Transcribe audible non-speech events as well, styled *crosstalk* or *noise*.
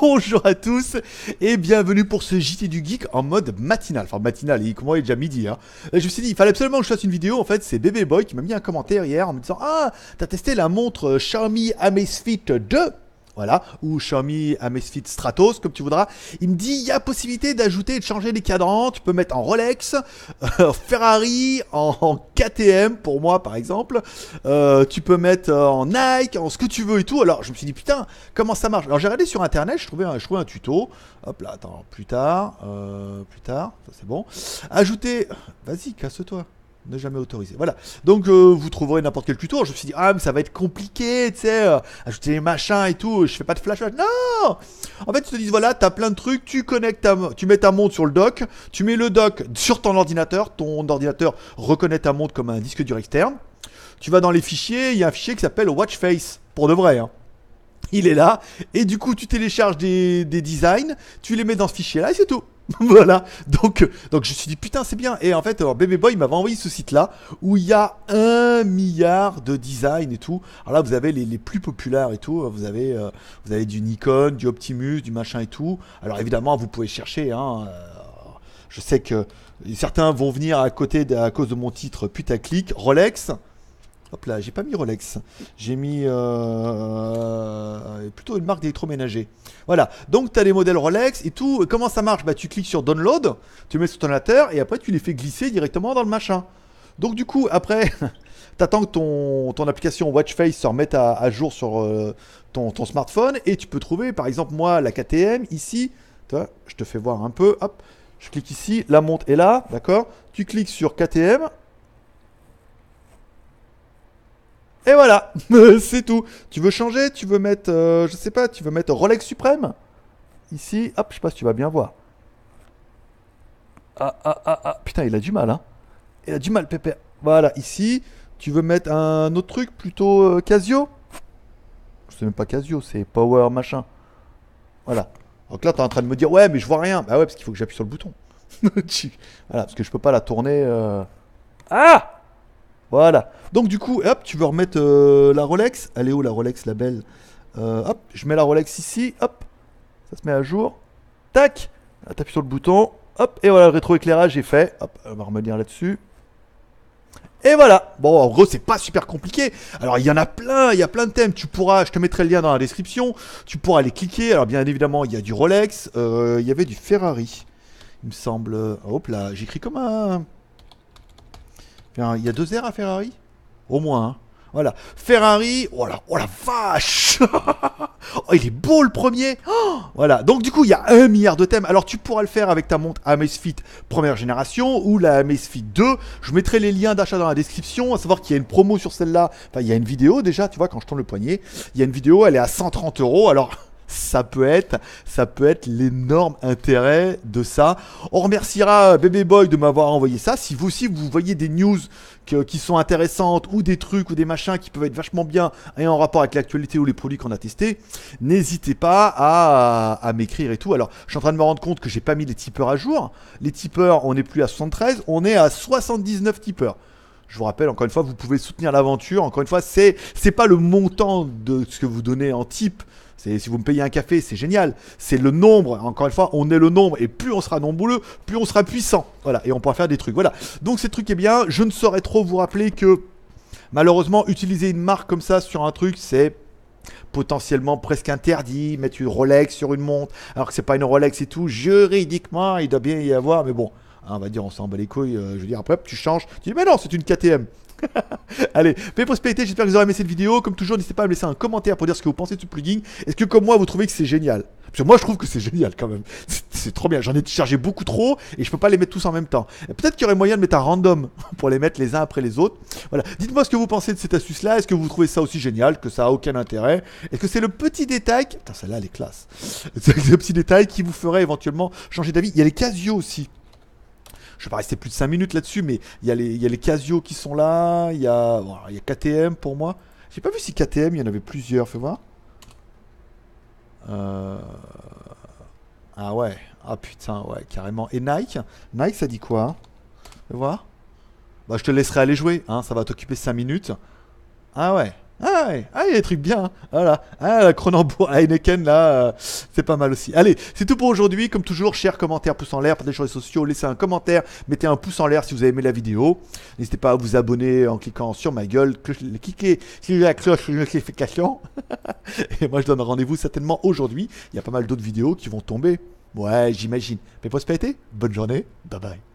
Bonjour à tous et bienvenue pour ce JT du Geek en mode matinal. Enfin, matinal, il, comment est déjà midi. Hein. Euh, je me suis dit, il fallait absolument que je fasse une vidéo. En fait, c'est Bébé Boy qui m'a mis un commentaire hier en me disant Ah, t'as testé la montre euh, Xiaomi Amazfit 2 voilà, ou Xiaomi Amesfit Stratos, comme tu voudras. Il me dit, il y a possibilité d'ajouter et de changer les cadrans, tu peux mettre en Rolex, euh, Ferrari, en, KTM pour moi par exemple, euh, tu peux mettre euh, en Nike, en ce que tu veux et tout. Alors je me suis dit, putain, comment ça marche Alors j'ai regardé sur Internet, je trouvais un, un tuto. Hop là, attends, plus tard, plus tard, ça c'est bon. Ajouter, vas-y, casse-toi ne jamais autoriser. Voilà. Donc euh, vous trouverez n'importe quel tuto. Je me suis dit ah mais ça va être compliqué, tu sais, euh, ajouter les machins et tout. Je fais pas de flash. Non. En fait ils te disent voilà t'as plein de trucs. Tu connectes ta, tu mets ta montre sur le dock. Tu mets le dock sur ton ordinateur. Ton ordinateur reconnaît ta montre comme un disque dur externe. Tu vas dans les fichiers. Il y a un fichier qui s'appelle Watchface pour de vrai. Hein. il est là. Et du coup, tu télécharges des, des, designs, tu les mets dans ce fichier-là et c'est tout. *laughs* voilà. Donc, donc je me suis dit putain c'est bien. Et en fait, alors, Baby Boy m'avait envoyé ce site-là où il y a un milliard de designs et tout. Alors là, vous avez les, plus populaires et tout. Vous avez, euh, vous avez du Nikon, du Optimus, du machin et tout. Alors évidemment, vous pouvez chercher. Hein, euh, je sais que certains vont venir à côté à cause de mon titre putaclic Rolex. Hop là, j'ai pas mis Rolex. J'ai mis euh, plutôt une marque d'électroménager. Voilà. Donc, tu as les modèles Rolex et tout. Euh, comment ça marche Bah, tu cliques sur download, tu mets sur ton ordinateur et après, tu les fais glisser directement dans le machin. Donc, du coup, après. *laughs* tu attends que ton, ton application Face se remette à, jour sur euh, ton, smartphone et tu peux trouver, par exemple, moi, la KTM ici. je te fais voir un peu. Hop, je clique ici, la montre est là, d'accord Tu cliques sur KTM, Et voilà, *laughs* c'est tout. Tu veux changer Tu veux mettre, euh, je sais pas, tu veux mettre Rolex Suprême Ici, hop, je sais pas si tu vas bien voir. Ah, ah, ah, ah. Putain, il a du mal, hein. Il a du mal, pépé. Voilà, ici, tu veux mettre un autre truc, plutôt euh, Casio Je sais même pas Casio, c'est Power machin. Voilà. Donc là, t'es en train de me dire, ouais, mais je vois rien. Bah ouais, parce qu'il faut que j'appuie sur le bouton. *laughs* voilà, parce que je peux pas la tourner. Euh. Ah voilà. Donc du coup, hop, tu veux remettre euh, la Rolex. Elle est où la Rolex, la belle euh, Hop, je mets la Rolex ici. Hop, ça se met à jour. Tac. Ah, t'appuies sur le bouton. Hop, et voilà, le rétroéclairage est fait. Hop, on va revenir là-dessus. Et voilà. Bon, en gros, c'est pas super compliqué. Alors, il y en a plein, il y a plein de thèmes. Tu pourras, je te mettrai le lien dans la description. Tu pourras aller cliquer. Alors, bien évidemment, il y a du Rolex. Euh, il y avait du Ferrari, il me semble. Hop là, j'écris comme un. Il y a deux airs à Ferrari Au moins. Hein. Voilà. Ferrari, oh la, oh la vache *laughs* Oh, il est beau le premier *gasps* Voilà. Donc, du coup, il y a un milliard de thèmes. Alors, tu pourras le faire avec ta montre Amazfit première génération ou la Amazfit 2. Je mettrai les liens d'achat dans la description, à savoir qu'il y a une promo sur celle-là. Enfin, il y a une vidéo déjà, tu vois, quand je tourne le poignet. Il y a une vidéo, elle est à 130 euros. Alors. *laughs* ça peut être, ça peut être l'énorme intérêt de ça. On remerciera euh, Bébé Boy de m'avoir envoyé ça. Si vous aussi vous voyez des news qui sont intéressantes ou des trucs ou des machins qui peuvent être vachement bien et en rapport avec l'actualité ou les produits qu'on a testés, n'hésitez pas à, m'écrire et tout. Alors, je suis en train de me rendre compte que j'ai pas mis les tipeurs à jour. Les tipeurs, on n'est plus à 73, on est à 79 tipeurs. Je vous rappelle, encore une fois, vous pouvez soutenir l'aventure. Encore une fois, c'est, c'est pas le montant de ce que vous donnez en type si vous me payez un café, c'est génial. C'est le nombre. Encore une fois, on est le nombre. Et plus on sera nombreux, plus on sera puissant. Voilà. Et on pourra faire des trucs. Voilà. Donc, ces trucs, est eh bien, je ne saurais trop vous rappeler que, malheureusement, utiliser une marque comme ça sur un truc, c'est potentiellement presque interdit, mettre une Rolex sur une montre, alors que c'est pas une Rolex et tout, juridiquement il doit bien y avoir, mais bon, Hein, on va dire, on s'en bat les couilles. Euh, je veux dire, après, tu changes. Tu dis, mais non, c'est une KTM. *laughs* Allez, PPT, j'espère que vous aurez aimé cette vidéo. Comme toujours, n'hésitez pas à me laisser un commentaire pour dire ce que vous pensez de ce plugin. Est-ce que, comme moi, vous trouvez que c'est génial Parce que moi, je trouve que c'est génial quand même. *laughs* C'est trop bien. J'en ai chargé beaucoup trop et je peux pas les mettre tous en même temps. Peut-être qu'il y aurait moyen de mettre un random *laughs* pour les mettre les uns après les autres. Voilà. Dites-moi ce que vous pensez de cette astuce-là. Est-ce que vous trouvez ça aussi génial Que ça a aucun intérêt Est-ce que c'est le petit détail Attends, celle-là, elle est classe. C'est le petit détail qui vous ferait éventuellement changer d'avis. Il y a les Casio aussi. Je vais pas rester plus de 5 minutes là-dessus, mais il y, a les, Casio qui sont là, il y a, il KTM pour moi. J'ai pas vu si KTM, il y en avait plusieurs, fais voir. Euh, ah ouais, ah putain, ouais, carrément. Et Nike Nike, ça dit quoi hein, Fais voir. Bah, je te laisserai aller jouer, hein, ça va t'occuper 5 minutes. Ah ouais. Ah, ouais. Ah, y a des trucs bien. Hein. Voilà. Ah, la Cronenbourg, Heineken, là, euh, c'est pas mal aussi. Allez, c'est tout pour aujourd'hui. Comme toujours, cher commentaires, pouce en l'air, partagez sur les sociaux, laissez un commentaire, mettez un pouce en l'air si vous avez aimé la vidéo. N'hésitez pas à vous abonner en cliquant sur ma gueule, cliquez sur la cloche de notification. *laughs* Et moi, je donne rendez-vous certainement aujourd'hui. Il y a pas mal d'autres vidéos qui vont tomber. Ouais, j'imagine. Mais prospérité, bonne journée, bye bye.